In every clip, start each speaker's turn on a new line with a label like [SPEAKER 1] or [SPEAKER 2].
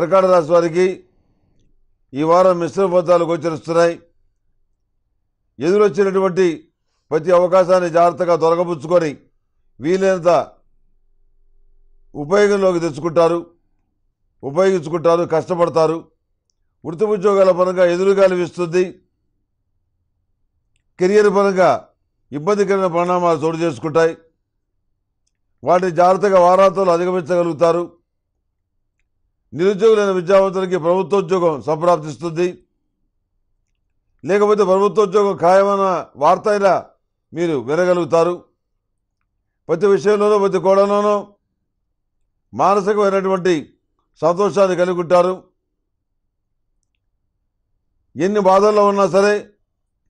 [SPEAKER 1] కర్కాటక రాశి వారికి ఈ వారం మిశ్రమ ఫలితాలు గోచరిస్తున్నాయి ఎదురొచ్చినటువంటి ప్రతి అవకాశాన్ని జాగ్రత్తగా తొలగపుచ్చుకొని వీలైనంత ఉపయోగంలోకి తెచ్చుకుంటారు ఉపయోగించుకుంటారు కష్టపడతారు వృత్తి ఉద్యోగాల పరంగా ఎదురుగాలి లభిస్తుంది కెరియర్ పరంగా ఇబ్బందికరమైన పరిణామాలు చోటు చేసుకుంటాయి వాటిని జాగ్రత్తగా వారాంతంలో అధిగమించగలుగుతారు నిరుద్యోగులైన విద్యావంతులకి ప్రభుత్వోద్యోగం సంప్రాప్తిస్తుంది లేకపోతే ప్రభుత్వోద్యోగం ఖాయమైన వార్త ఇలా మీరు వినగలుగుతారు ప్రతి విషయంలోనూ ప్రతి కోణంలోనూ మానసికమైనటువంటి సంతోషాన్ని కలిగి ఉంటారు ఎన్ని బాధల్లో ఉన్నా సరే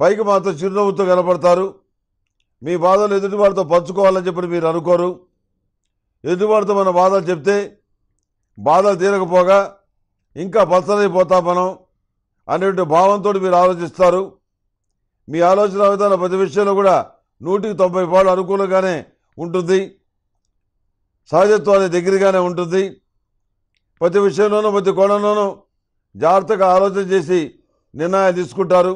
[SPEAKER 1] పైకి మాత్రం చిరునవ్వుతో కనపడతారు మీ బాధలు ఎదుటివాడితో పంచుకోవాలని చెప్పి మీరు అనుకోరు ఎదుటివాడితో మన బాధలు చెప్తే బాధలు తీరకపోగా ఇంకా పచ్చలైపోతాం మనం అనేటువంటి భావంతో మీరు ఆలోచిస్తారు మీ ఆలోచన విధానం ప్రతి విషయంలో కూడా నూటికి తొంభై పాటు అనుకూలంగానే ఉంటుంది సహజత్వాన్ని దగ్గరగానే ఉంటుంది ప్రతి విషయంలోనూ ప్రతి కోణంలోనూ జాగ్రత్తగా ఆలోచన చేసి నిర్ణయాలు తీసుకుంటారు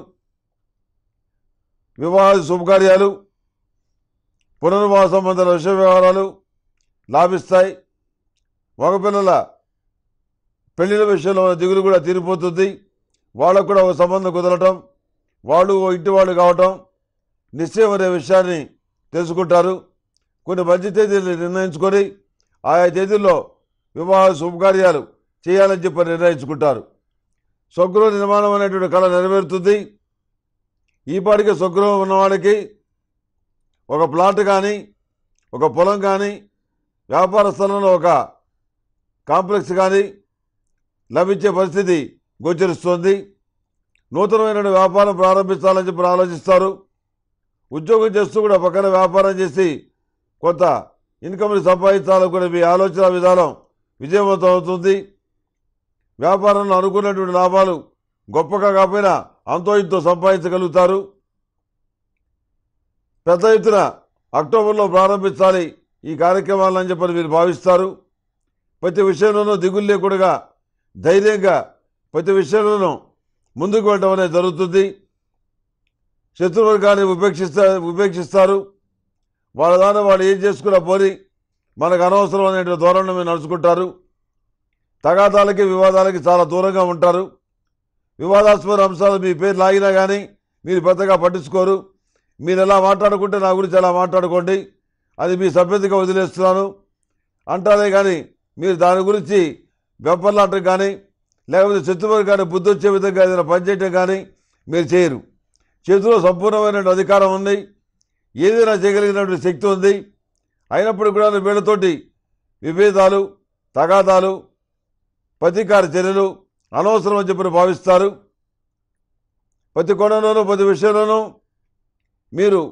[SPEAKER 1] వివాహ శుభకార్యాలు పునర్వాసం వందల విషయ వ్యవహారాలు లాభిస్తాయి మగపిల్లల పెళ్లిళ్ళ విషయంలో ఉన్న దిగులు కూడా తీరిపోతుంది వాళ్ళకు కూడా ఒక సంబంధం కుదరటం వాళ్ళు ఓ ఇంటి వాళ్ళు కావటం నిశ్చయం అనే విషయాన్ని తెలుసుకుంటారు కొన్ని మంచి తేదీలు నిర్ణయించుకొని ఆయా తేదీల్లో వివాహ శుభకార్యాలు చేయాలని చెప్పి నిర్ణయించుకుంటారు స్వగృహ నిర్మాణం అనేటువంటి కళ నెరవేరుతుంది ఈపాటికి స్వగృహం ఉన్నవాడికి ఒక ప్లాట్ కానీ ఒక పొలం కానీ వ్యాపార స్థలంలో ఒక కాంప్లెక్స్ కానీ లభించే పరిస్థితి గోచరిస్తోంది నూతనమైన వ్యాపారం ప్రారంభించాలని చెప్పి ఆలోచిస్తారు ఉద్యోగం చేస్తూ కూడా పక్కన వ్యాపారం చేసి కొంత ఇన్కమ్ని సంపాదించాలని కూడా మీ ఆలోచన విధానం విజయవంతం అవుతుంది వ్యాపారంలో అనుకున్నటువంటి లాభాలు గొప్పగా కాకపోయినా అంతో ఇంతో సంపాదించగలుగుతారు పెద్ద ఎత్తున అక్టోబర్లో ప్రారంభించాలి ఈ కార్యక్రమాలని చెప్పని మీరు భావిస్తారు ప్రతి విషయంలోనూ దిగులు లేకుండా ధైర్యంగా ప్రతి విషయంలో ముందుకు వెళ్ళడం అనేది జరుగుతుంది శత్రువర్గాన్ని ఉపేక్షిస్తా ఉపేక్షిస్తారు వాళ్ళ దాని వాళ్ళు ఏం చేసుకున్నా పోని మనకు అనవసరం అనే ధోరణి నడుచుకుంటారు తగాదాలకి వివాదాలకి చాలా దూరంగా ఉంటారు వివాదాస్పద అంశాలు మీ పేరు లాగినా కానీ మీరు పెద్దగా పట్టించుకోరు మీరు ఎలా మాట్లాడుకుంటే నా గురించి ఎలా మాట్లాడుకోండి అది మీ సభ్యతగా వదిలేస్తున్నాను అంటారే కానీ మీరు దాని గురించి వెపన్ కానీ లేకపోతే శత్రువులు కానీ బుద్ధి వచ్చే విధంగా ఏదైనా పనిచేయటం కానీ మీరు చేయరు చేతిలో సంపూర్ణమైన అధికారం ఉంది ఏదైనా చేయగలిగినటువంటి శక్తి ఉంది అయినప్పుడు కూడా వీళ్ళతోటి విభేదాలు తగాదాలు ప్రతీకార చర్యలు అనవసరం అని చెప్పి భావిస్తారు ప్రతి కోణంలోనూ ప్రతి విషయంలోనూ మీరు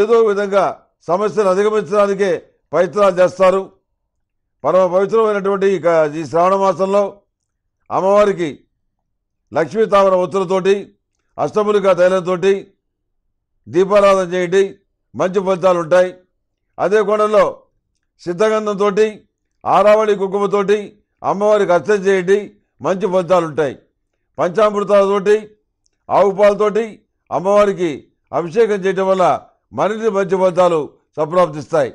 [SPEAKER 1] ఏదో విధంగా సమస్యను అధిగమించడానికే ప్రయత్నాలు చేస్తారు పరమ పవిత్రమైనటువంటి ఈ శ్రావణ మాసంలో అమ్మవారికి లక్ష్మీ తామర ఒత్తులతోటి అష్టములిక తైలంతో దీపారాధన చేయండి మంచి ఫలితాలు ఉంటాయి అదే కోణంలో సిద్ధగంధంతో ఆరావళి కుంకుమతోటి అమ్మవారికి అర్చన చేయండి మంచి ఫలితాలు ఉంటాయి పంచామృతాలతోటి ఆవు పాలతోటి అమ్మవారికి అభిషేకం చేయడం వల్ల మరిన్ని మంచి ఫలితాలు సంప్రాప్తిస్తాయి